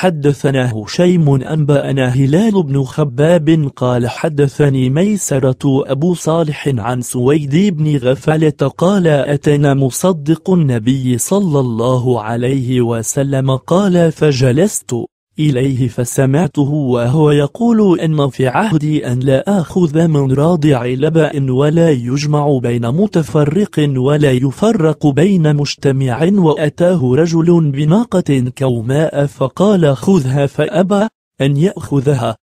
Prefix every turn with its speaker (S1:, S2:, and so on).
S1: حدثنا هشيم أنبأنا هلال بن خباب قال حدثني ميسرة أبو صالح عن سويد بن غفلة قال أتنا مصدق النبي صلى الله عليه وسلم قال فجلست إليه فسمعته وهو يقول إن في عهدي أن لا آخذ من راضع لباء ولا يجمع بين متفرق ولا يفرق بين مجتمع وأتاه رجل بناقة كوماء فقال خذها فأبى أن يأخذها